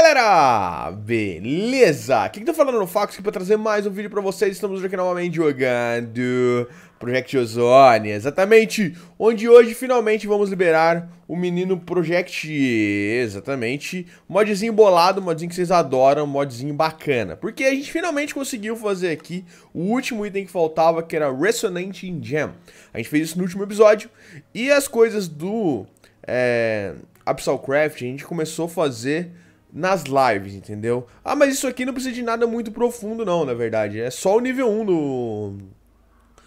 galera, beleza? Aqui que tô falando no Fax aqui pra trazer mais um vídeo pra vocês Estamos aqui novamente jogando Project Ozone, exatamente Onde hoje finalmente vamos liberar o menino Project, exatamente Modzinho bolado, modzinho que vocês adoram, modzinho bacana Porque a gente finalmente conseguiu fazer aqui o último item que faltava Que era Resonant Gem A gente fez isso no último episódio E as coisas do... É, Craft a gente começou a fazer nas lives, entendeu? Ah, mas isso aqui não precisa de nada muito profundo não, na verdade. É só o nível 1 do,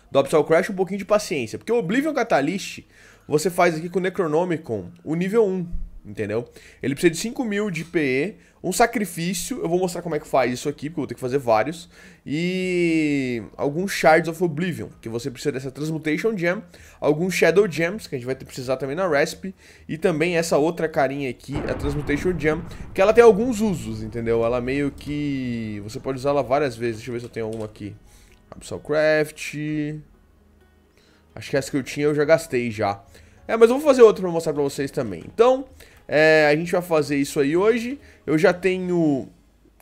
do Absol Crash, um pouquinho de paciência. Porque o Oblivion Catalyst, você faz aqui com o Necronomicon o nível 1, entendeu? Ele precisa de 5 mil de PE um sacrifício, eu vou mostrar como é que faz isso aqui, porque eu vou ter que fazer vários, e alguns Shards of Oblivion, que você precisa dessa Transmutation Gem, alguns Shadow Gems, que a gente vai ter precisar também na Resp, e também essa outra carinha aqui, a Transmutation Gem, que ela tem alguns usos, entendeu? Ela meio que... você pode usar ela várias vezes, deixa eu ver se eu tenho alguma aqui. Absol Craft... Acho que essa que eu tinha eu já gastei já. É, mas eu vou fazer outra pra mostrar pra vocês também. Então, é, a gente vai fazer isso aí hoje. Eu já tenho...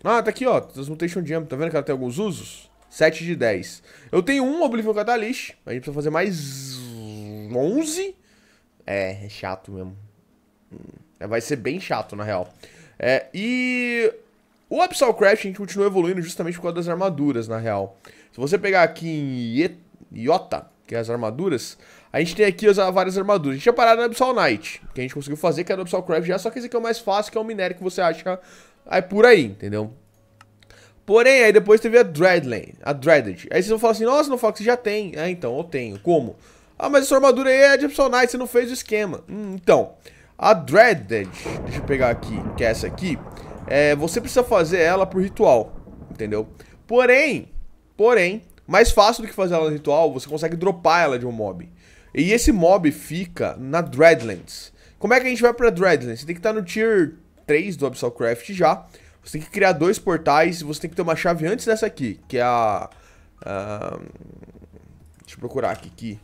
Ah, tá aqui, ó. Transmutation Jump. Tá vendo que ela tem alguns usos? 7 de 10. Eu tenho um Oblivion Catalyst. A gente precisa fazer mais 11. É, é chato mesmo. É, vai ser bem chato, na real. É, e... O Absol Craft a gente continua evoluindo justamente por causa das armaduras, na real. Se você pegar aqui em Iota, que é as armaduras, a gente tem aqui as, várias armaduras. A gente tinha parado na Absol Knight, que a gente conseguiu fazer, que era no Absol Craft já, só que esse aqui é o mais fácil, que é o minério que você acha aí por aí, entendeu? Porém, aí depois teve a Dreadlane, a Dreaded. Aí vocês vão falar assim, nossa, não fala que você já tem. Ah, então, eu tenho. Como? Ah, mas essa armadura aí é de Absol Knight, você não fez o esquema. Hum, então, a Dreaded, deixa eu pegar aqui, que é essa aqui, é, você precisa fazer ela por ritual, entendeu? Porém, porém, mais fácil do que fazer ela no ritual, você consegue dropar ela de um mob. E esse mob fica na Dreadlands. Como é que a gente vai pra Dreadlands? Você tem que estar tá no Tier 3 do Absol Craft já. Você tem que criar dois portais e você tem que ter uma chave antes dessa aqui, que é a... a deixa eu procurar aqui, aqui.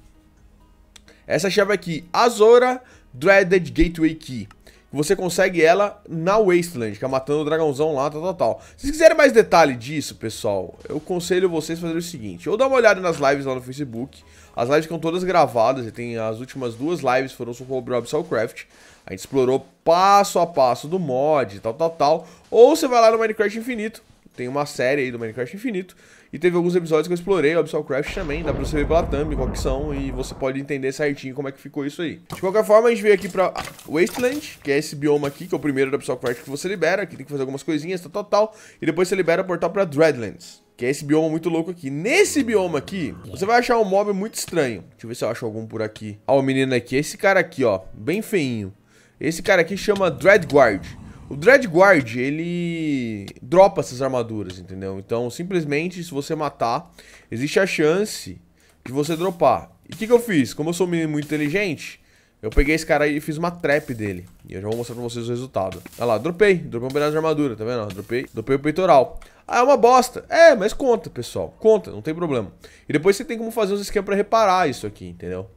Essa chave aqui, Azora Dreaded Gateway Key. Você consegue ela na Wasteland, que é matando o dragãozão lá, tal, tal, tal. Se vocês quiserem mais detalhe disso, pessoal, eu aconselho vocês a fazer o seguinte. Ou dá uma olhada nas lives lá no Facebook, as lives ficam todas gravadas, e tem as últimas duas lives foram sobre o Soulcraft. A gente explorou passo a passo do mod, tal, tal, tal. Ou você vai lá no Minecraft Infinito, tem uma série aí do Minecraft Infinito. E teve alguns episódios que eu explorei, o Craft também, dá pra você ver pela thumb qual que são e você pode entender certinho como é que ficou isso aí. De qualquer forma, a gente veio aqui pra Wasteland, que é esse bioma aqui, que é o primeiro do Craft que você libera, que tem que fazer algumas coisinhas, tal, tal, tal. E depois você libera o portal pra Dreadlands. Que é esse bioma muito louco aqui. Nesse bioma aqui, você vai achar um mob muito estranho. Deixa eu ver se eu acho algum por aqui. Ó, o menino aqui. Esse cara aqui, ó. Bem feinho. Esse cara aqui chama Dreadguard. O Dreadguard, ele dropa essas armaduras, entendeu? Então, simplesmente, se você matar, existe a chance de você dropar. E o que, que eu fiz? Como eu sou um menino muito inteligente, eu peguei esse cara aí e fiz uma trap dele. E eu já vou mostrar pra vocês o resultado. Olha lá, dropei. Dropei um pedaço de armadura, tá vendo? Dropei, dropei o peitoral. Ah, é uma bosta. É, mas conta, pessoal. Conta, não tem problema. E depois você tem como fazer uns esquemas pra reparar isso aqui, entendeu?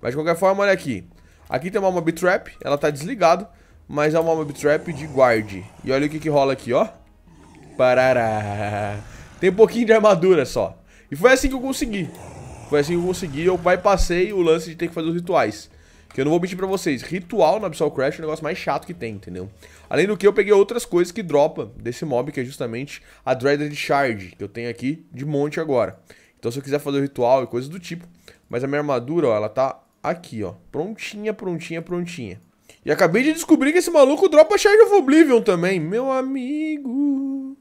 Mas de qualquer forma, olha aqui. Aqui tem uma mob trap, ela tá desligada, mas é uma mob trap de guard. E olha o que que rola aqui, ó. Parará. Tem um pouquinho de armadura só. E foi assim que eu consegui. Foi assim que eu consegui, eu bypassei o lance de ter que fazer os rituais. Que eu não vou mentir pra vocês, ritual no Absol Crash é o negócio mais chato que tem, entendeu? Além do que, eu peguei outras coisas que dropa desse mob, que é justamente a Dreaded Shard, que eu tenho aqui de monte agora. Então se eu quiser fazer o ritual e coisas do tipo, mas a minha armadura, ó, ela tá aqui, ó, prontinha, prontinha, prontinha. E acabei de descobrir que esse maluco dropa Shard of Oblivion também. Meu amigo,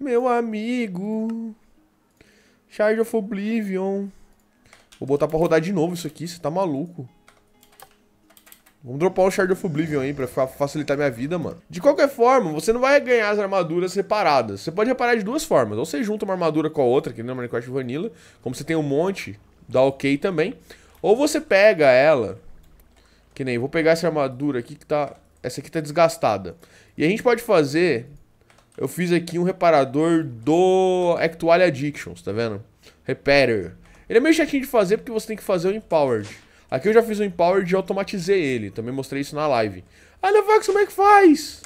meu amigo, Shard of Oblivion. Vou botar pra rodar de novo isso aqui, você tá maluco. Vamos dropar o Shard of Oblivion aí pra facilitar minha vida, mano. De qualquer forma, você não vai ganhar as armaduras separadas. Você pode reparar de duas formas. Ou você junta uma armadura com a outra, que nem na Minecraft Vanilla. Como você tem um monte, dá ok também. Ou você pega ela... Que nem, vou pegar essa armadura aqui que tá... Essa aqui tá desgastada. E a gente pode fazer... Eu fiz aqui um reparador do Actual Addictions, tá vendo? Repairer. Ele é meio chatinho de fazer porque você tem que fazer o Empowered. Aqui eu já fiz um empower e automatizei ele. Também mostrei isso na live. Ah, Levox, como é que faz?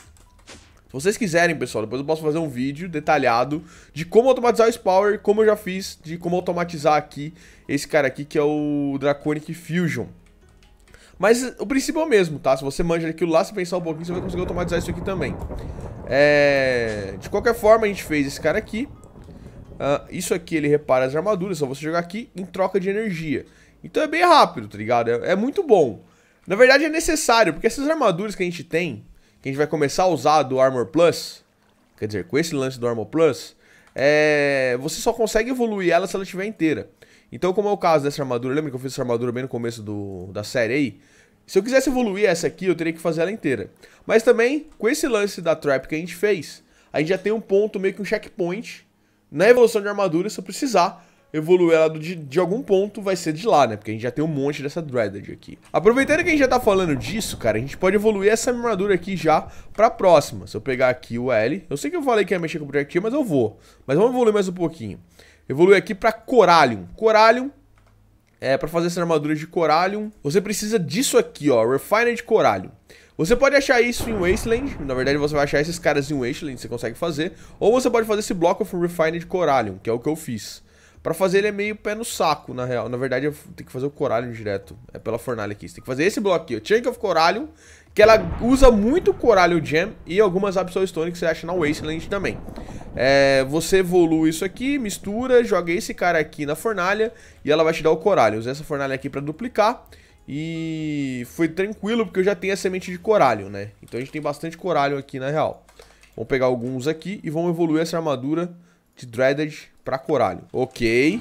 Se vocês quiserem, pessoal, depois eu posso fazer um vídeo detalhado de como automatizar o empower, como eu já fiz, de como automatizar aqui esse cara aqui, que é o Draconic Fusion. Mas o princípio é o mesmo, tá? Se você manja aquilo lá, se pensar um pouquinho, você vai conseguir automatizar isso aqui também. É... De qualquer forma, a gente fez esse cara aqui. Uh, isso aqui ele repara as armaduras, só você jogar aqui em troca de energia. Então é bem rápido, tá ligado? É, é muito bom. Na verdade é necessário, porque essas armaduras que a gente tem, que a gente vai começar a usar do Armor Plus, quer dizer, com esse lance do Armor Plus, é... você só consegue evoluir ela se ela estiver inteira. Então, como é o caso dessa armadura, lembra que eu fiz essa armadura bem no começo do, da série aí? Se eu quisesse evoluir essa aqui, eu teria que fazer ela inteira. Mas também, com esse lance da trap que a gente fez, a gente já tem um ponto, meio que um checkpoint, na evolução de armadura, se eu precisar, evoluir ela de, de algum ponto vai ser de lá, né? Porque a gente já tem um monte dessa Dreaded aqui. Aproveitando que a gente já tá falando disso, cara, a gente pode evoluir essa armadura aqui já pra próxima. Se eu pegar aqui o L, eu sei que eu falei que ia mexer com o projectil, mas eu vou. Mas vamos evoluir mais um pouquinho. Evoluir aqui pra Corallium. Corallium é, para fazer essa armadura de Corallium, você precisa disso aqui, ó, Refined Corallium. Você pode achar isso em Wasteland, na verdade você vai achar esses caras em Wasteland, você consegue fazer, ou você pode fazer esse bloco of Refined Corallium, que é o que eu fiz. Pra fazer ele é meio pé no saco, na real. Na verdade, eu tenho que fazer o Coralho direto. É pela fornalha aqui. Você tem que fazer esse bloco aqui, o Chunk of Coralho, que ela usa muito Coralho Gem e algumas Absol Stone que você acha na Wasteland também. É, você evolui isso aqui, mistura, joga esse cara aqui na fornalha e ela vai te dar o Coralho. Usei essa fornalha aqui pra duplicar. E foi tranquilo, porque eu já tenho a semente de Coralho, né? Então a gente tem bastante Coralho aqui, na real. Vamos pegar alguns aqui e vamos evoluir essa armadura de Dreaded pra coralho. Ok.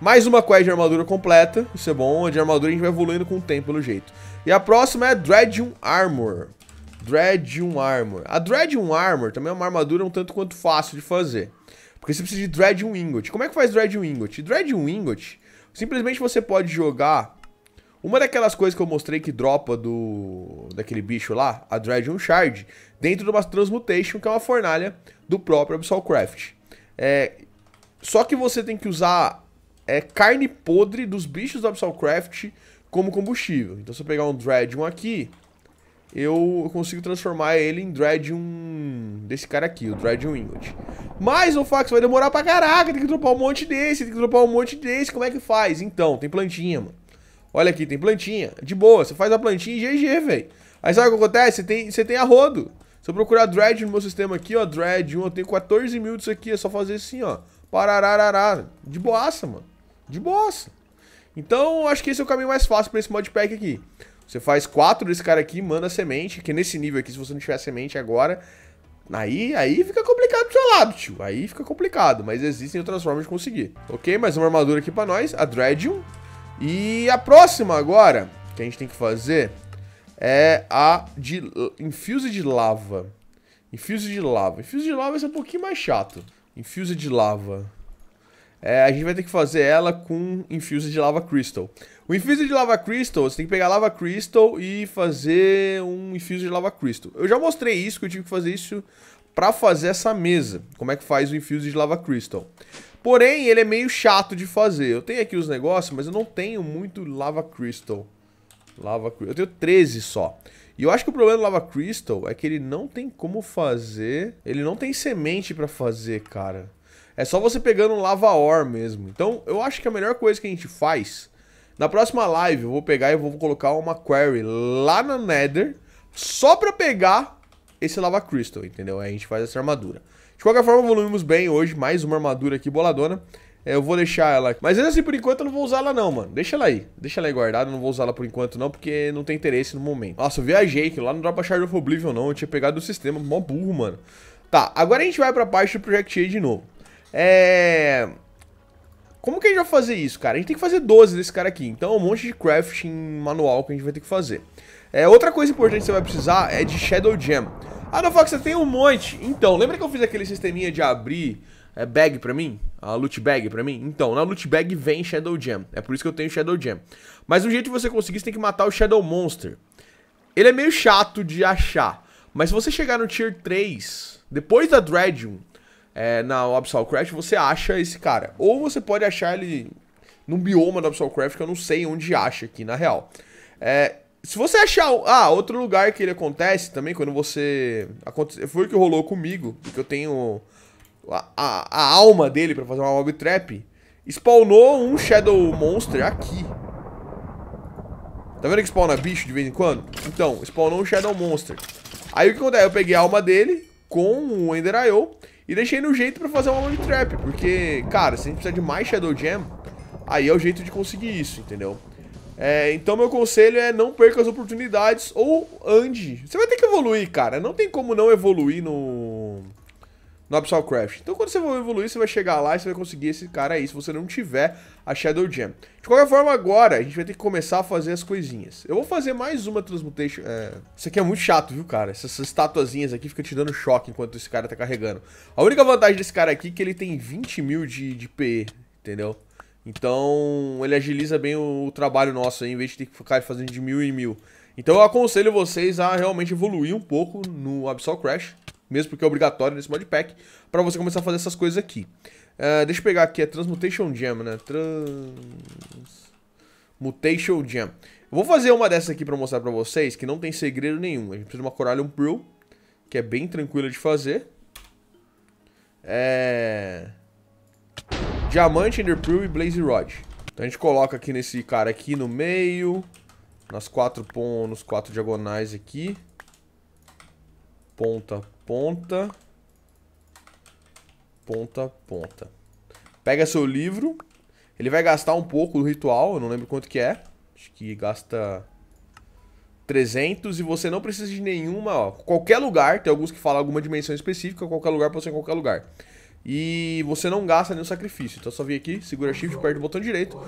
Mais uma quest de armadura completa. Isso é bom. De armadura a gente vai evoluindo com o tempo, pelo jeito. E a próxima é Dreadium Armor. Dreadium Armor. A Dreadium Armor também é uma armadura um tanto quanto fácil de fazer. Porque você precisa de Dreadium Ingot. Como é que faz Dreadium Ingot? Dreadium Ingot, simplesmente você pode jogar... Uma daquelas coisas que eu mostrei que dropa do daquele bicho lá, a Dreadium Shard, dentro de uma Transmutation, que é uma fornalha do próprio Absolcraft. É, só que você tem que usar é, carne podre dos bichos do Craft como combustível. Então se eu pegar um Dreadium aqui, eu consigo transformar ele em Dreadium desse cara aqui, o Dreadium Ingot. Mas, o Fax, vai demorar pra caraca, tem que dropar um monte desse, tem que dropar um monte desse, como é que faz? Então, tem plantinha, mano. Olha aqui, tem plantinha. De boa, você faz a plantinha e GG, velho. Aí sabe o que acontece? Você tem, arrodo. tem a rodo. Se eu procurar Dread no meu sistema aqui, ó, Dread 1, eu tenho 14 mil disso aqui, é só fazer assim, ó. Parararará. De boaça, mano. De boaça. Então, acho que esse é o caminho mais fácil pra esse modpack aqui. Você faz quatro desse cara aqui, manda semente, que nesse nível aqui, se você não tiver semente agora, aí, aí fica complicado pro seu lado, tio. Aí fica complicado, mas existem outras formas de conseguir. Ok, mais uma armadura aqui pra nós, a Dread 1. E a próxima agora, que a gente tem que fazer é a de Infuse de Lava. Infuse de Lava. Infuse de Lava vai ser é um pouquinho mais chato. Infuse de Lava. É, a gente vai ter que fazer ela com Infuse de Lava Crystal. O Infuse de Lava Crystal, você tem que pegar Lava Crystal e fazer um Infuse de Lava Crystal. Eu já mostrei isso, que eu tive que fazer isso pra fazer essa mesa. Como é que faz o Infuse de Lava Crystal. Porém, ele é meio chato de fazer. Eu tenho aqui os negócios, mas eu não tenho muito Lava Crystal. Lava Crystal. Eu tenho 13 só. E eu acho que o problema do Lava Crystal é que ele não tem como fazer. Ele não tem semente para fazer, cara. É só você pegando um Lava Ore mesmo. Então, eu acho que a melhor coisa que a gente faz. Na próxima live, eu vou pegar e vou colocar uma query lá na Nether. Só pra pegar esse Lava Crystal, entendeu? Aí a gente faz essa armadura. De qualquer forma, evoluímos bem hoje. Mais uma armadura aqui boladona. É, eu vou deixar ela. Mas assim, por enquanto eu não vou usar ela não, mano. Deixa ela aí. Deixa ela aí guardada, não vou usar ela por enquanto não, porque não tem interesse no momento. Nossa, eu viajei, que lá não drop pra Shard of Oblivion não, eu tinha pegado o sistema, mó burro, mano. Tá, agora a gente vai pra parte do Project A de novo. É... Como que a gente vai fazer isso, cara? A gente tem que fazer 12 desse cara aqui, então é um monte de crafting manual que a gente vai ter que fazer. É, outra coisa importante que você vai precisar é de Shadow Gem. Ah, não, Fox, você tem um monte. Então, lembra que eu fiz aquele sisteminha de abrir é bag pra mim? A loot bag pra mim? Então, na loot bag vem Shadow Jam. É por isso que eu tenho Shadow Jam. Mas um jeito de você conseguir, você tem que matar o Shadow Monster. Ele é meio chato de achar. Mas se você chegar no Tier 3, depois da Dreadium, é, na Obsol Craft, você acha esse cara. Ou você pode achar ele num bioma da Obsol Craft, que eu não sei onde acha aqui, na real. É, se você achar. Ah, outro lugar que ele acontece também, quando você. Aconte... Foi o que rolou comigo, porque eu tenho a, a, a alma dele para fazer uma mob trap, spawnou um Shadow Monster aqui. Tá vendo que spawna bicho de vez em quando? Então, spawnou um Shadow Monster. Aí o que acontece? Eu peguei a alma dele com o Ender I.O. e deixei no jeito pra fazer uma Mob Trap. Porque, cara, se a gente precisar de mais Shadow gem aí é o jeito de conseguir isso, entendeu? É, então meu conselho é não perca as oportunidades ou ande. Você vai ter que evoluir, cara. Não tem como não evoluir no, no Absol Craft. Então quando você for evoluir, você vai chegar lá e você vai conseguir esse cara aí, se você não tiver a Shadow Gem. De qualquer forma, agora a gente vai ter que começar a fazer as coisinhas. Eu vou fazer mais uma Transmutation. É... Isso aqui é muito chato, viu, cara? Essas estatuazinhas aqui ficam te dando choque enquanto esse cara tá carregando. A única vantagem desse cara aqui é que ele tem 20 mil de, de PE, entendeu? Então ele agiliza bem o, o trabalho nosso aí, em vez de ter que ficar fazendo de mil em mil. Então eu aconselho vocês a realmente evoluir um pouco no Absol Crash mesmo porque é obrigatório nesse modpack, para você começar a fazer essas coisas aqui. Uh, deixa eu pegar aqui, é Transmutation Gem, né? Transmutation Gem. Eu vou fazer uma dessas aqui para mostrar para vocês, que não tem segredo nenhum. A gente precisa de uma Corallium Pearl, que é bem tranquila de fazer. É... Diamante, Ender Pearl e Blaze Rod. Então a gente coloca aqui nesse cara aqui no meio, nas quatro, pon nos quatro diagonais aqui ponta, ponta, ponta, ponta. Pega seu livro. Ele vai gastar um pouco do ritual, eu não lembro quanto que é. Acho que gasta 300 e você não precisa de nenhuma, ó, qualquer lugar, tem alguns que falam alguma dimensão específica, qualquer lugar pode ser em qualquer lugar. E você não gasta nenhum sacrifício, então só vem aqui, segura shift, perde o botão direito.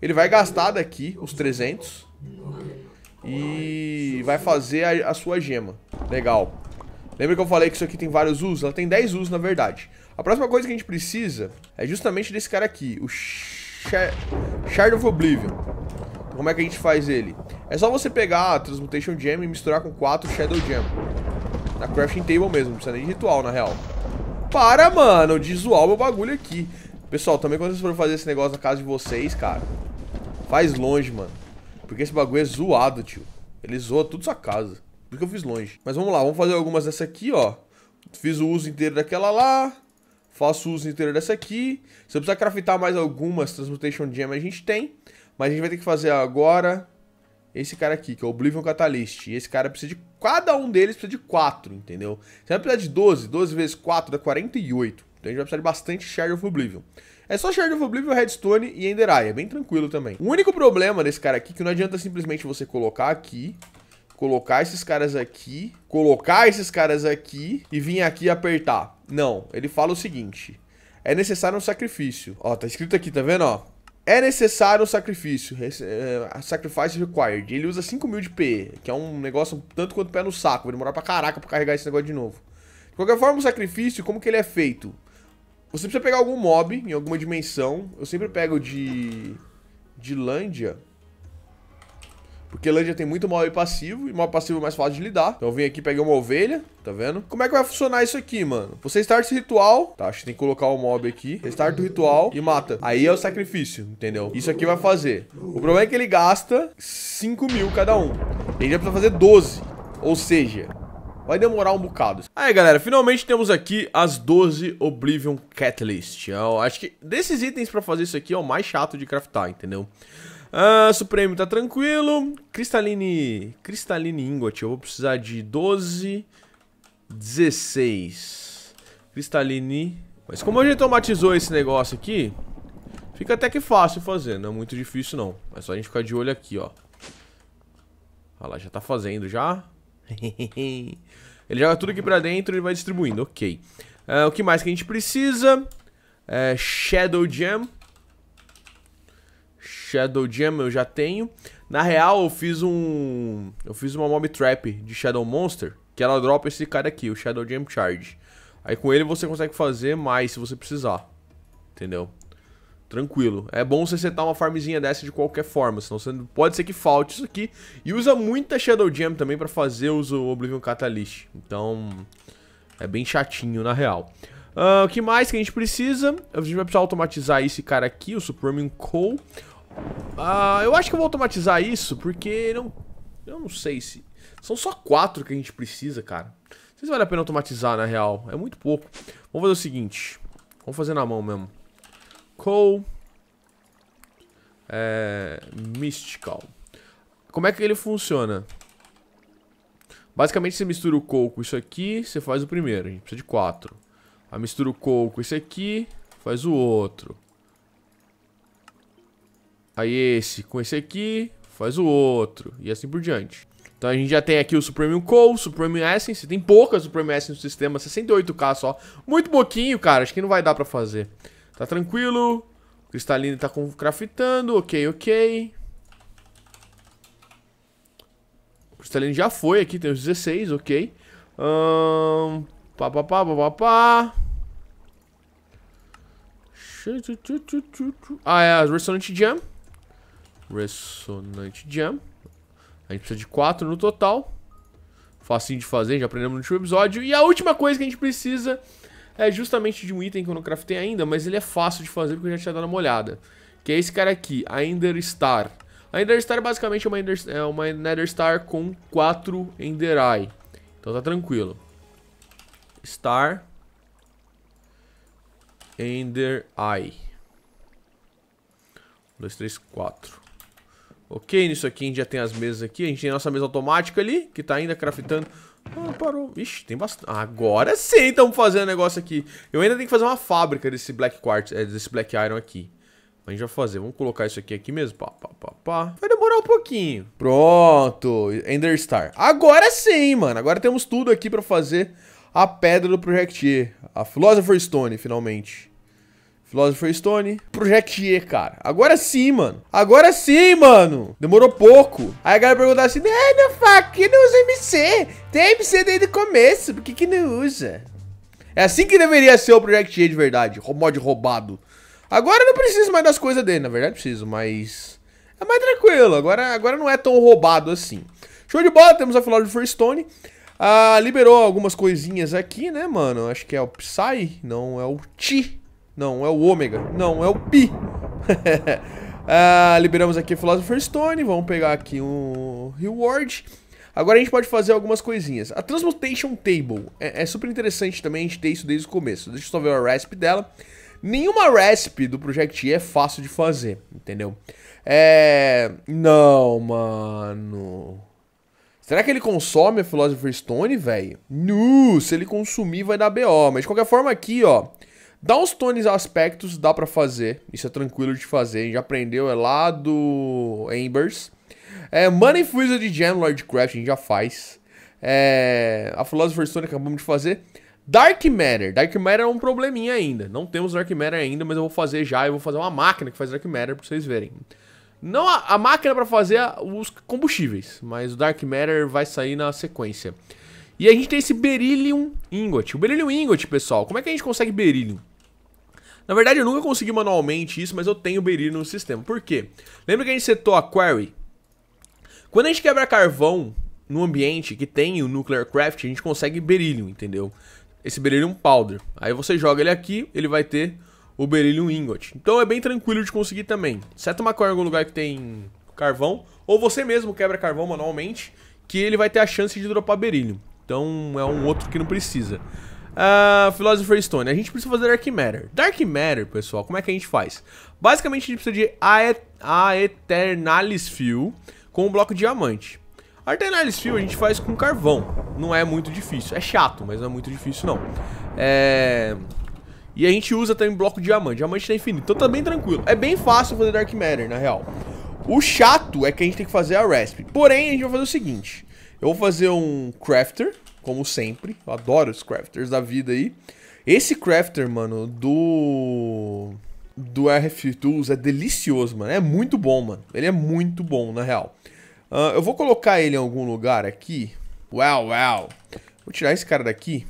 Ele vai gastar daqui os 300 e vai fazer a, a sua gema. Legal. Lembra que eu falei que isso aqui tem vários usos? Ela tem 10 usos, na verdade. A próxima coisa que a gente precisa é justamente desse cara aqui, o Shard of Oblivion. Então, como é que a gente faz ele? É só você pegar a Transmutation Gem e misturar com 4 Shadow Gem. Na Crafting Table mesmo, não precisa nem de ritual, na real. Para, mano, de zoar o meu bagulho aqui. Pessoal, também quando vocês forem fazer esse negócio na casa de vocês, cara, faz longe, mano. Porque esse bagulho é zoado, tio. Ele zoa tudo sua casa. Porque eu fiz longe. Mas vamos lá, vamos fazer algumas dessa aqui, ó. Fiz o uso inteiro daquela lá. Faço o uso inteiro dessa aqui. Se eu precisar craftar mais algumas Transmutation Gem, a gente tem. Mas a gente vai ter que fazer agora esse cara aqui, que é o Oblivion Catalyst. E esse cara precisa de... Cada um deles precisa de 4, entendeu? Você vai precisar de 12. 12 vezes 4 dá 48. Então a gente vai precisar de bastante Shard of Oblivion. É só Shard of Oblivion, Redstone e Ender Eye. É bem tranquilo também. O único problema desse cara aqui é que não adianta simplesmente você colocar aqui colocar esses caras aqui, colocar esses caras aqui e vir aqui apertar. Não, ele fala o seguinte, é necessário um sacrifício. Ó, tá escrito aqui, tá vendo, ó? É necessário um sacrifício, é, sacrifice required. Ele usa 5 mil de p, que é um negócio tanto quanto pé no saco, vai demorar pra caraca pra carregar esse negócio de novo. De qualquer forma, o sacrifício, como que ele é feito? Você precisa pegar algum mob em alguma dimensão, eu sempre pego de... de Lândia... Porque já tem muito mob passivo, e mob passivo é mais fácil de lidar. Então eu vim aqui, peguei uma ovelha, tá vendo? Como é que vai funcionar isso aqui, mano? Você start esse ritual, tá? Acho que tem que colocar o mob aqui. Starta o ritual e mata. Aí é o sacrifício, entendeu? Isso aqui vai fazer. O problema é que ele gasta 5 mil cada um. Ele já precisa fazer 12. Ou seja, Vai demorar um bocado. Aí, galera, finalmente temos aqui as 12 Oblivion Catalyst. Eu é acho que desses itens pra fazer isso aqui é o mais chato de craftar, entendeu? Ah, Supremo tá tranquilo. Cristaline. Cristaline Ingot. Eu vou precisar de 12. 16. Cristaline. Mas como a gente automatizou esse negócio aqui, fica até que fácil fazer. Não é muito difícil, não. É só a gente ficar de olho aqui, ó. Olha lá, já tá fazendo já. ele joga tudo aqui pra dentro e vai distribuindo. Ok. Ah, o que mais que a gente precisa? É Shadow Gem. Shadow Gem eu já tenho. Na real, eu fiz um. Eu fiz uma mob trap de Shadow Monster. Que ela dropa esse cara aqui, o Shadow Gem Charge. Aí com ele você consegue fazer mais se você precisar. Entendeu? Tranquilo. É bom você setar uma farmzinha dessa de qualquer forma. Senão você pode ser que falte isso aqui. E usa muita Shadow Gem também pra fazer o Oblivion Catalyst. Então. É bem chatinho, na real. Uh, o que mais que a gente precisa? A gente vai precisar automatizar esse cara aqui, o Supreme Call. Ah, eu acho que eu vou automatizar isso, porque não... Eu não sei se... São só quatro que a gente precisa, cara. Não sei se vale a pena automatizar, na real. É muito pouco. Vamos fazer o seguinte. Vamos fazer na mão mesmo. Coal. É... Mystical. Como é que ele funciona? Basicamente, você mistura o coco, com isso aqui, você faz o primeiro. A gente precisa de quatro. Aí mistura o coco, com esse aqui, faz o outro. Aí esse com esse aqui, faz o outro. E assim por diante. Então a gente já tem aqui o Supreme Call, Supreme Essence. Tem poucas Supreme Essence no sistema, 68k só. Muito pouquinho, cara. Acho que não vai dar pra fazer. Tá tranquilo. O Cristalino tá craftando. Ok, ok. O Cristalino já foi aqui, tem os 16, ok. Um, pá, pá, pá, pá, pá, pá. Ah, é, Resonant Jam. Resonant Jam. A gente precisa de 4 no total. Facinho de fazer, já aprendemos no último episódio. E a última coisa que a gente precisa é justamente de um item que eu não craftei ainda, mas ele é fácil de fazer porque eu já tinha dado uma olhada. Que é esse cara aqui, a Ender Star. A Ender Star basicamente é uma, Ender, é uma Nether Star com 4 Ender Eye. Então tá tranquilo. Star Ender Eye. 1, 2, 3, 4. Ok, nisso aqui a gente já tem as mesas aqui. A gente tem a nossa mesa automática ali, que tá ainda craftando. Ah, parou. Ixi, tem bastante. Agora sim estamos fazendo negócio aqui. Eu ainda tenho que fazer uma fábrica desse Black Quartz, é, desse Black Iron aqui. A gente vai fazer. Vamos colocar isso aqui aqui mesmo. Pá, pá, pá, pá. Vai demorar um pouquinho. Pronto. Ender Star. Agora sim, mano. Agora temos tudo aqui pra fazer a pedra do E. A philosopher Stone, finalmente. Philosopher Stone. Project E, cara. Agora sim, mano. Agora sim, mano. Demorou pouco. Aí a galera perguntava assim, é, né, não, né, Fá, que não usa MC? Tem MC desde o começo, por que que não usa? É assim que deveria ser o Project E de verdade, mod roubado. Agora eu não preciso mais das coisas dele, na verdade preciso, mas... É mais tranquilo, agora, agora não é tão roubado assim. Show de bola, temos a Philosopher Stone. Ah, liberou algumas coisinhas aqui, né, mano? Acho que é o Psy, não é o Ti. Não, é o ômega. Não, é o pi. ah, liberamos aqui philosopher Stone. Vamos pegar aqui um reward. Agora a gente pode fazer algumas coisinhas. A Transmutation Table. É, é super interessante também a gente ter isso desde o começo. Deixa eu só ver a recipe dela. Nenhuma recipe do Project E é fácil de fazer, entendeu? É... Não, mano... Será que ele consome a Philosopher Stone, velho? Nu, se ele consumir vai dar BO. Mas de qualquer forma aqui, ó... Downstones aspectos dá para fazer, isso é tranquilo de fazer, a gente aprendeu, é lá do Embers. É, Mana de Jam, Lordcraft, a gente já faz. É, a Philosopher's Stone acabamos de fazer. Dark Matter. Dark Matter é um probleminha ainda. Não temos Dark Matter ainda, mas eu vou fazer já. Eu vou fazer uma máquina que faz Dark Matter pra vocês verem. Não a, a máquina para fazer os combustíveis, mas o Dark Matter vai sair na sequência. E a gente tem esse Beryllium Ingot. O Beryllium Ingot, pessoal, como é que a gente consegue Beryllium? Na verdade, eu nunca consegui manualmente isso, mas eu tenho berilo no sistema. Por quê? Lembra que a gente setou a query? Quando a gente quebra carvão no ambiente que tem o Nuclear Craft, a gente consegue berílio, entendeu? Esse beryllium é powder. Aí você joga ele aqui, ele vai ter o beryllium ingot. Então é bem tranquilo de conseguir também. Seta uma query em algum lugar que tem carvão, ou você mesmo quebra carvão manualmente, que ele vai ter a chance de dropar berílio. Então é um outro que não precisa. Uh, Philosopher Stone. A gente precisa fazer Dark Matter. Dark Matter, pessoal, como é que a gente faz? Basicamente, a gente precisa de Aeternalis Fuel com um bloco de diamante. Aeternalis Fuel a gente faz com carvão. Não é muito difícil. É chato, mas não é muito difícil, não. É... E a gente usa também bloco de diamante. Diamante é infinito. Então tá bem tranquilo. É bem fácil fazer Dark Matter, na real. O chato é que a gente tem que fazer a recipe. Porém, a gente vai fazer o seguinte. Eu vou fazer um crafter como sempre. Eu adoro os crafters da vida aí. Esse crafter, mano, do do RF Tools é delicioso, mano. É muito bom, mano. Ele é muito bom, na real. Uh, eu vou colocar ele em algum lugar aqui. Uau, uau. Vou tirar esse cara daqui.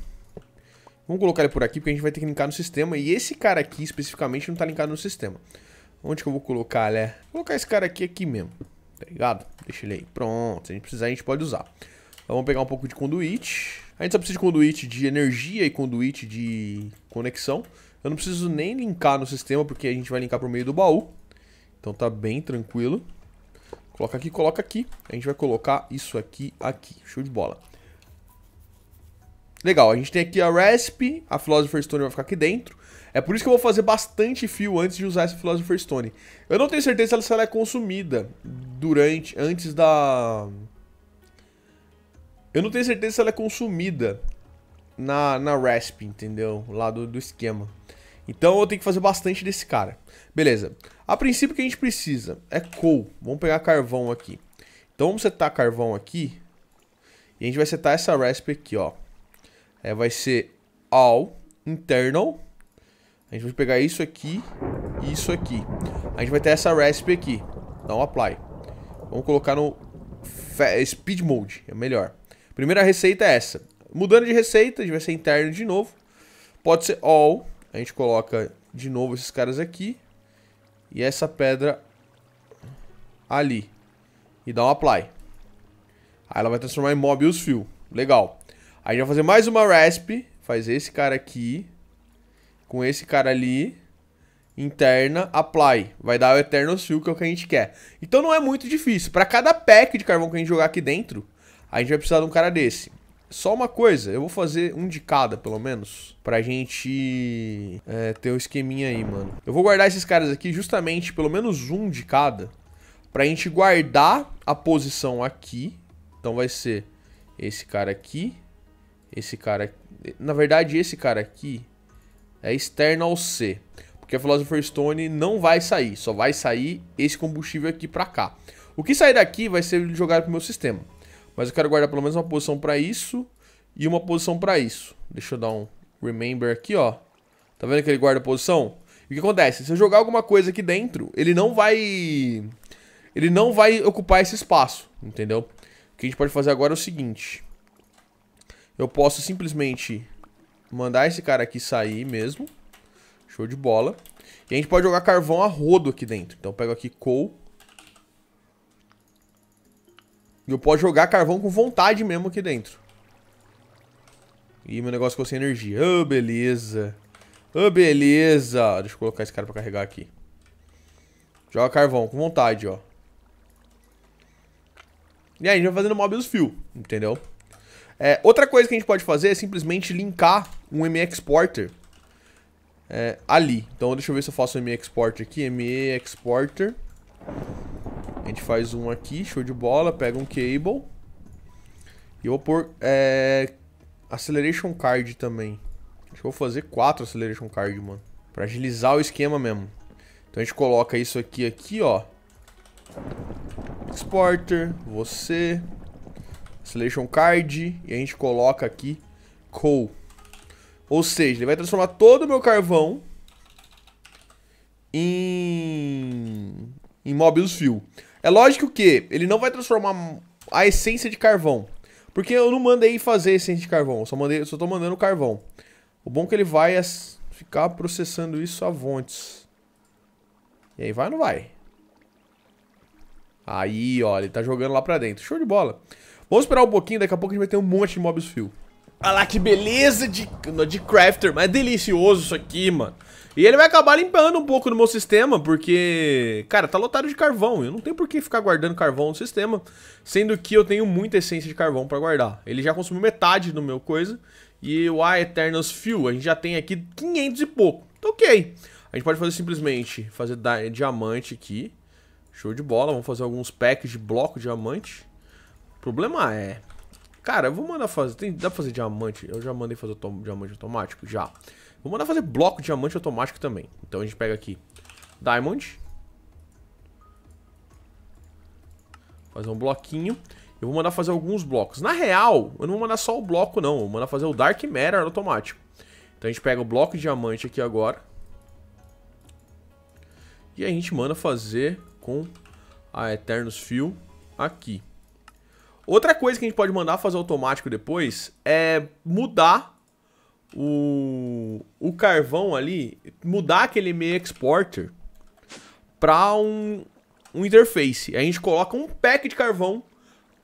Vamos colocar ele por aqui, porque a gente vai ter que linkar no sistema. E esse cara aqui, especificamente, não tá linkado no sistema. Onde que eu vou colocar ele? É? Vou colocar esse cara aqui, aqui mesmo. Tá ligado? Deixa ele aí. Pronto. Se a gente precisar, a gente pode usar vamos pegar um pouco de conduíte. A gente só precisa de conduíte de energia e conduíte de conexão. Eu não preciso nem linkar no sistema, porque a gente vai linkar por meio do baú. Então tá bem tranquilo. Coloca aqui, coloca aqui. A gente vai colocar isso aqui, aqui. Show de bola. Legal, a gente tem aqui a recipe a Philosopher Stone vai ficar aqui dentro. É por isso que eu vou fazer bastante fio antes de usar essa Philosopher Stone. Eu não tenho certeza se ela é consumida durante, antes da eu não tenho certeza se ela é consumida na, na RASP, entendeu? Lá do, do esquema. Então eu tenho que fazer bastante desse cara. Beleza. A princípio o que a gente precisa é coal. Vamos pegar carvão aqui. Então vamos setar carvão aqui. E a gente vai setar essa recipe aqui, ó. É, vai ser all internal. A gente vai pegar isso aqui e isso aqui. A gente vai ter essa recipe aqui. Então apply. Vamos colocar no speed mode, é melhor. Primeira receita é essa. Mudando de receita, a gente vai ser interno de novo. Pode ser all. A gente coloca de novo esses caras aqui. E essa pedra ali. E dá um apply. Aí ela vai transformar em Mobius fio, Legal. Aí a gente vai fazer mais uma rasp. Faz esse cara aqui. Com esse cara ali. Interna, apply. Vai dar o Eternal fio que é o que a gente quer. Então não é muito difícil. Para cada pack de carvão que a gente jogar aqui dentro, a gente vai precisar de um cara desse. Só uma coisa, eu vou fazer um de cada, pelo menos, pra gente é, ter um esqueminha aí, mano. Eu vou guardar esses caras aqui justamente, pelo menos um de cada, pra gente guardar a posição aqui. Então vai ser esse cara aqui, esse cara... Na verdade, esse cara aqui é externo ao C, porque a Philosopher Stone não vai sair, só vai sair esse combustível aqui pra cá. O que sair daqui vai ser jogado pro meu sistema. Mas eu quero guardar pelo menos uma posição para isso e uma posição para isso. Deixa eu dar um remember aqui, ó. Tá vendo que ele guarda a posição? E o que acontece? Se eu jogar alguma coisa aqui dentro, ele não vai... Ele não vai ocupar esse espaço, entendeu? O que a gente pode fazer agora é o seguinte. Eu posso simplesmente mandar esse cara aqui sair mesmo. Show de bola. E a gente pode jogar carvão a rodo aqui dentro. Então eu pego aqui coal e eu posso jogar carvão com vontade mesmo aqui dentro. Ih, meu negócio ficou sem energia. Ah, oh, beleza. Ah, oh, beleza. Deixa eu colocar esse cara pra carregar aqui. Joga carvão com vontade, ó. E aí a gente vai fazendo mob dos fios, entendeu? É, outra coisa que a gente pode fazer é simplesmente linkar um ME Exporter é, ali. Então deixa eu ver se eu faço um ME Exporter aqui. ME Exporter. A gente faz um aqui, show de bola, pega um cable. E vou pôr é, acceleration card também. Acho que vou fazer quatro acceleration card, mano. Pra agilizar o esquema mesmo. Então a gente coloca isso aqui, aqui, ó. Exporter, você, Acceleration Card e a gente coloca aqui Coal. Ou seja, ele vai transformar todo o meu carvão em, em mobiles Fuel. É lógico que ele não vai transformar a essência de carvão. Porque eu não mandei fazer essência de carvão, eu só, mandei, só tô mandando carvão. O bom é que ele vai ficar processando isso a vontes. E aí vai ou não vai? Aí, ó, ele tá jogando lá pra dentro. Show de bola. Vamos esperar um pouquinho, daqui a pouco a gente vai ter um monte de mobs fio. Olha lá que beleza de, de crafter, mas é delicioso isso aqui, mano. E ele vai acabar limpando um pouco do meu sistema, porque, cara, tá lotado de carvão. Eu não tenho por que ficar guardando carvão no sistema, sendo que eu tenho muita essência de carvão pra guardar. Ele já consumiu metade do meu coisa, e o A Eternals Fuel, a gente já tem aqui 500 e pouco. Tá ok. A gente pode fazer simplesmente, fazer diamante aqui. Show de bola, vamos fazer alguns packs de bloco de diamante. O problema é, Cara, eu vou mandar fazer. Tem, dá pra fazer diamante? Eu já mandei fazer tom, diamante automático? Já. Vou mandar fazer bloco de diamante automático também. Então a gente pega aqui Diamond. Fazer um bloquinho. Eu vou mandar fazer alguns blocos. Na real, eu não vou mandar só o bloco, não. Eu vou mandar fazer o Dark Matter automático. Então a gente pega o bloco de diamante aqui agora. E a gente manda fazer com a Eternos Fio aqui. Outra coisa que a gente pode mandar fazer automático depois é mudar o, o carvão ali, mudar aquele meio exporter para um, um interface. A gente coloca um pack de carvão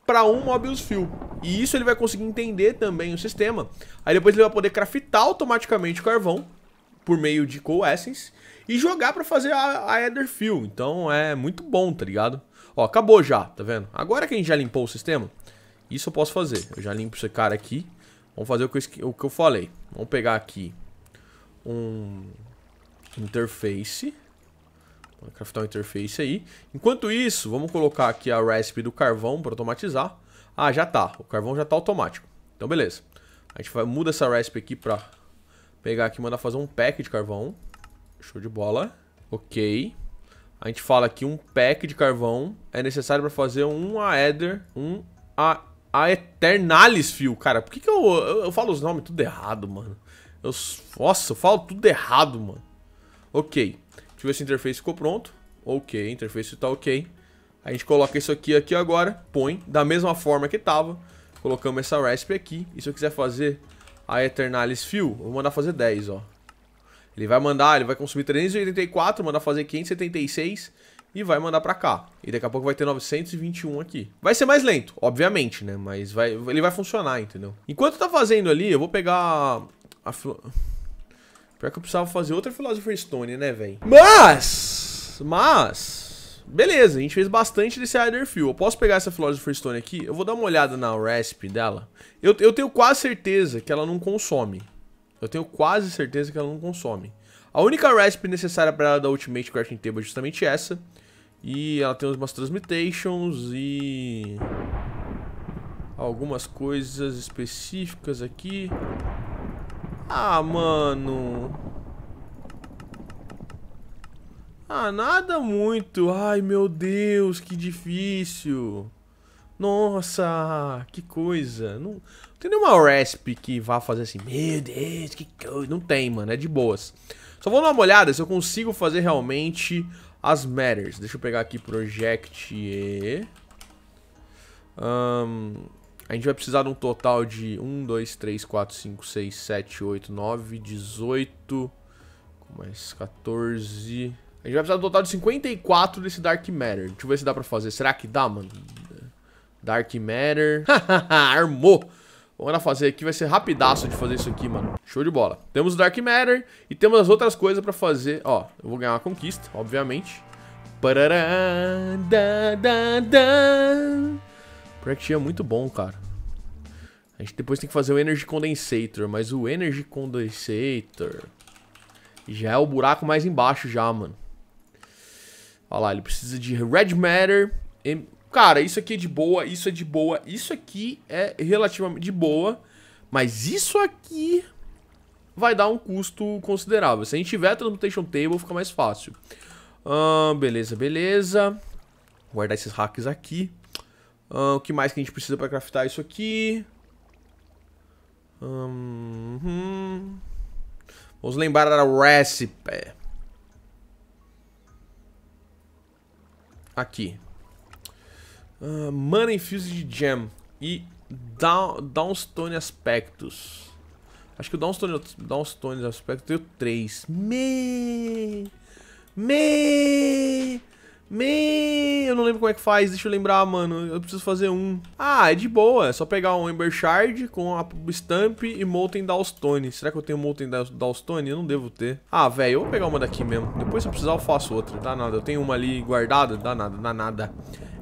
para um Mobius Fill. E isso ele vai conseguir entender também o sistema. Aí depois ele vai poder craftar automaticamente o carvão por meio de Coessence e jogar para fazer a, a Ether Fill. Então é muito bom, tá ligado? Ó, acabou já, tá vendo? Agora que a gente já limpou o sistema, isso eu posso fazer. Eu já limpo esse cara aqui. Vamos fazer o que eu, o que eu falei. Vamos pegar aqui um interface. Vamos craftar um interface aí. Enquanto isso, vamos colocar aqui a recipe do carvão para automatizar. Ah, já tá. O carvão já tá automático. Então, beleza. A gente vai, muda essa recipe aqui para pegar aqui e mandar fazer um pack de carvão. Show de bola. Ok a gente fala que um pack de carvão é necessário para fazer um aether, um a, a Eternalis Fio. Cara, por que, que eu, eu, eu, falo os nomes tudo errado, mano? Eu, nossa, eu falo tudo errado, mano. Ok. Deixa eu ver se o interface ficou pronto. Ok, interface tá ok. A gente coloca isso aqui, aqui agora, põe, da mesma forma que tava. Colocamos essa recipe aqui. E se eu quiser fazer a Eternalis Fio, eu vou mandar fazer 10, ó. Ele vai mandar, ele vai consumir 384, mandar fazer 576 e vai mandar pra cá. E daqui a pouco vai ter 921 aqui. Vai ser mais lento, obviamente, né? Mas vai, ele vai funcionar, entendeu? Enquanto tá fazendo ali, eu vou pegar a... Filo... Pior que eu precisava fazer outra Philosopher Stone, né, velho? Mas... Mas... Beleza, a gente fez bastante desse Rider Fuel. Eu posso pegar essa Philosopher Stone aqui? Eu vou dar uma olhada na recipe dela. Eu, eu tenho quase certeza que ela não consome. Eu tenho quase certeza que ela não consome. A única recipe necessária para ela da Ultimate Crafting Table é justamente essa. E ela tem umas transmutations e... Algumas coisas específicas aqui. Ah, mano... Ah, nada muito. Ai, meu Deus, que difícil. Nossa, que coisa. Não, tem nenhuma recipe que vá fazer assim, meu Deus, que coisa. Não tem, mano, é de boas. Só vou dar uma olhada se eu consigo fazer realmente as matters. Deixa eu pegar aqui project E. Um, a gente vai precisar de um total de 1, 2, 3, 4, 5, 6, 7, 8, 9, 18, mais 14... A gente vai precisar de um total de 54 desse Dark Matter. Deixa eu ver se dá pra fazer. Será que dá, mano? Dark Matter. Armou! Vamos lá fazer aqui, vai ser rapidaço de fazer isso aqui, mano. Show de bola. Temos o Dark Matter e temos as outras coisas pra fazer. Ó, eu vou ganhar uma conquista, obviamente. pra que tinha Project é muito bom, cara. A gente depois tem que fazer o Energy Condensator, mas o Energy Condensator já é o buraco mais embaixo já, mano. Olha lá, ele precisa de Red Matter, cara, isso aqui é de boa, isso é de boa, isso aqui é relativamente de boa, mas isso aqui vai dar um custo considerável. Se a gente tiver Transmutation Table, fica mais fácil. Ah, beleza, beleza. Vou guardar esses hacks aqui. Ah, o que mais que a gente precisa para craftar isso aqui? Uhum. Vamos lembrar da recipe. Aqui. Uh, ah, Mana Infused Gem e Downstone Aspectos. Acho que o Downstone, Downstone Aspectos eu 3. Me! Me! Me, eu não lembro como é que faz, deixa eu lembrar, mano. Eu preciso fazer um. Ah, é de boa, é só pegar um Ember Shard com a Stamp e Molten Downstone. Será que eu tenho Molten Downstone? Eu não devo ter. Ah, velho, eu vou pegar uma daqui mesmo. Depois se eu precisar eu faço outra, dá nada. Eu tenho uma ali guardada, dá nada, dá nada.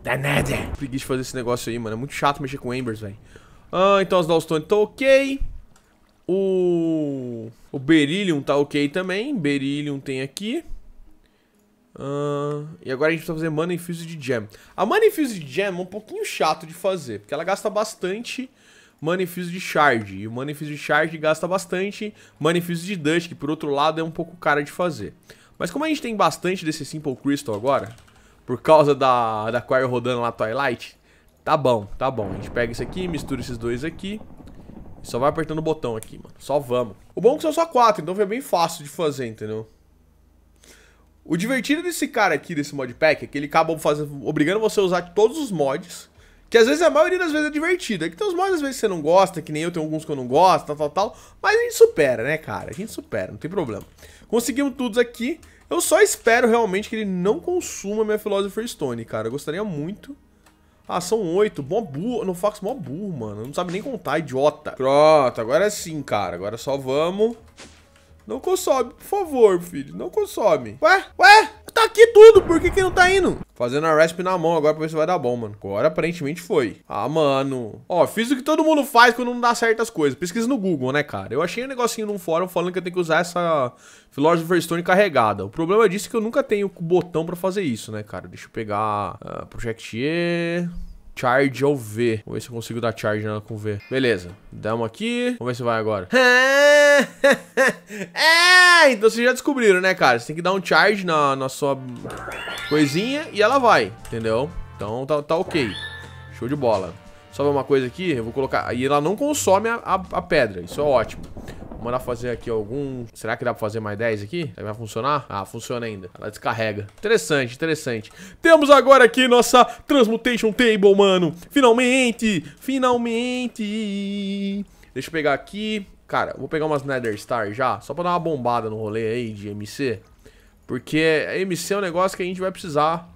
Dá nada. Preguiça de fazer esse negócio aí, mano. É muito chato mexer com Embers, velho. Ah, então as Downstone estão tá ok. O... O Beryllium tá ok também. Beryllium tem aqui. Uh, e agora a gente precisa fazer Mana de Gem. A Mana de Gem é um pouquinho chato de fazer, porque ela gasta bastante Mana de Shard. E o Mana de Shard gasta bastante Mana de Dust, que por outro lado é um pouco cara de fazer. Mas como a gente tem bastante desse Simple Crystal agora, por causa da, da Quarry rodando lá Twilight, tá bom, tá bom. A gente pega isso aqui, mistura esses dois aqui. Só vai apertando o botão aqui, mano. Só vamos. O bom é que são só quatro, então foi bem fácil de fazer, entendeu? O divertido desse cara aqui, desse modpack, é que ele acaba fazendo, obrigando você a usar todos os mods, que às vezes a maioria das vezes é divertida. É que tem uns mods às vezes que você não gosta, que nem eu, tem alguns que eu não gosto, tal, tal, tal. Mas a gente supera, né, cara? A gente supera, não tem problema. Conseguimos todos aqui. Eu só espero realmente que ele não consuma minha Philosopher Stone, cara. Eu gostaria muito. Ah, são oito. Mó burro. No Fox, mó burro, mano. Não sabe nem contar, idiota. Pronto, agora sim, cara. Agora só vamos... Não consome, por favor, filho. Não consome. Ué? Ué? Tá aqui tudo, por que que não tá indo? Fazendo a resp na mão agora pra ver se vai dar bom, mano. Agora aparentemente foi. Ah, mano. Ó, fiz o que todo mundo faz quando não dá certas coisas. Pesquisa no Google, né, cara? Eu achei um negocinho num fórum falando que eu tenho que usar essa Philosopher's Stone carregada. O problema disso é que eu nunca tenho botão pra fazer isso, né, cara? Deixa eu pegar uh, Project E... Charge ou V. Vamos ver se eu consigo dar charge nela com V. Beleza. Damos aqui. Vamos ver se vai agora. é, então vocês já descobriram, né, cara? Você tem que dar um charge na, na sua coisinha e ela vai, entendeu? Então tá, tá ok. Show de bola. Só ver uma coisa aqui, eu vou colocar... E ela não consome a, a, a pedra, isso é ótimo. Vou mandar fazer aqui algum. Será que dá pra fazer mais 10 aqui? Vai funcionar? Ah, funciona ainda. Ela descarrega. Interessante, interessante. Temos agora aqui nossa Transmutation Table, mano. Finalmente! Finalmente! Deixa eu pegar aqui. Cara, vou pegar umas Nether Star já, só pra dar uma bombada no rolê aí de MC. Porque MC é um negócio que a gente vai precisar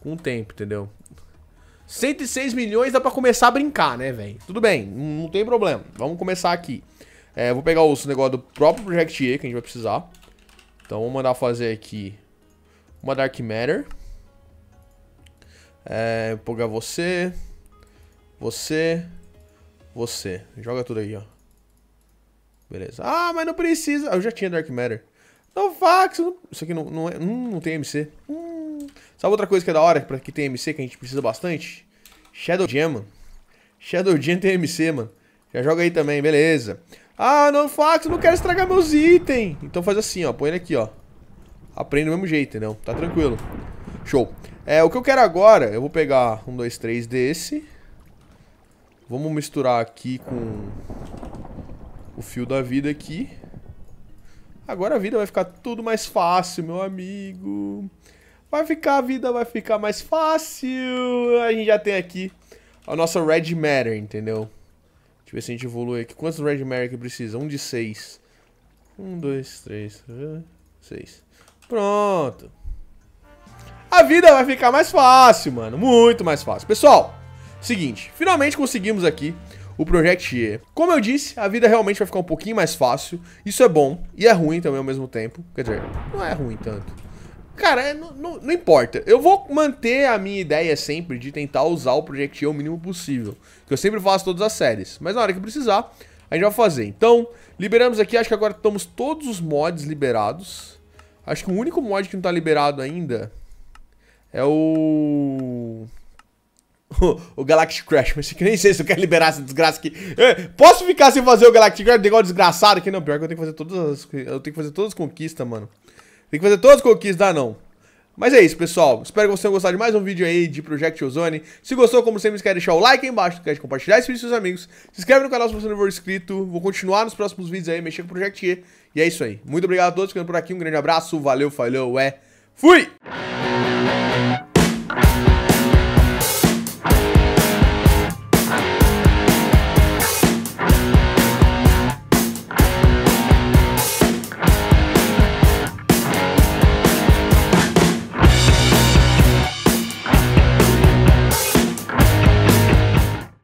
com o tempo, entendeu? 106 milhões dá pra começar a brincar, né, velho? Tudo bem, não tem problema. Vamos começar aqui. É, vou pegar os negócios do próprio Project E que a gente vai precisar. Então vou mandar fazer aqui uma Dark Matter. É, vou pegar você, você, você. Joga tudo aí, ó. Beleza. Ah, mas não precisa. Ah, eu já tinha Dark Matter. Não fax. Isso aqui não, não, é, hum, não tem MC. Hum. Sabe outra coisa que é da hora, pra que tem MC, que a gente precisa bastante? Shadow Gem, mano. Shadow Gem tem MC, mano. Já joga aí também, beleza. Ah, não, faço. eu não quero estragar meus itens. Então faz assim, ó. Põe ele aqui, ó. Aprende do mesmo jeito, entendeu? Tá tranquilo. Show. É, o que eu quero agora, eu vou pegar um, dois, três desse. Vamos misturar aqui com o fio da vida aqui. Agora a vida vai ficar tudo mais fácil, meu amigo. Vai ficar, a vida vai ficar mais fácil. A gente já tem aqui a nossa Red Matter, entendeu? Deixa eu ver se a gente evolui aqui. Quantos Red Mary precisa? Um de seis. Um, dois, três, seis. Pronto. A vida vai ficar mais fácil, mano. Muito mais fácil. Pessoal, seguinte. Finalmente conseguimos aqui o Project E. Como eu disse, a vida realmente vai ficar um pouquinho mais fácil. Isso é bom e é ruim também ao mesmo tempo. Quer dizer, não é ruim tanto. Cara, é, não, não, não, importa. Eu vou manter a minha ideia sempre de tentar usar o projectil o mínimo possível. Que eu sempre faço todas as séries. Mas na hora que precisar, a gente vai fazer. Então, liberamos aqui. Acho que agora estamos todos os mods liberados. Acho que o único mod que não está liberado ainda é o... o Galactic Crash, mas que nem sei se eu quero liberar essa desgraça aqui. É, posso ficar sem fazer o Galactic Crash? Igual desgraçado aqui, não. Pior que eu tenho que fazer todas as. Eu tenho que fazer todas as conquistas, mano. Tem que fazer todas as conquistas, dá não. Mas é isso, pessoal. Espero que vocês tenham gostado de mais um vídeo aí de Project Ozone. Se gostou, como sempre, quer deixar o like aí embaixo, quer compartilhar esse vídeo com seus amigos. Se inscreve no canal se você não for inscrito. Vou continuar nos próximos vídeos aí, mexer com o Project E. E é isso aí. Muito obrigado a todos que ficando por aqui. Um grande abraço. Valeu, falhou, é. Fui!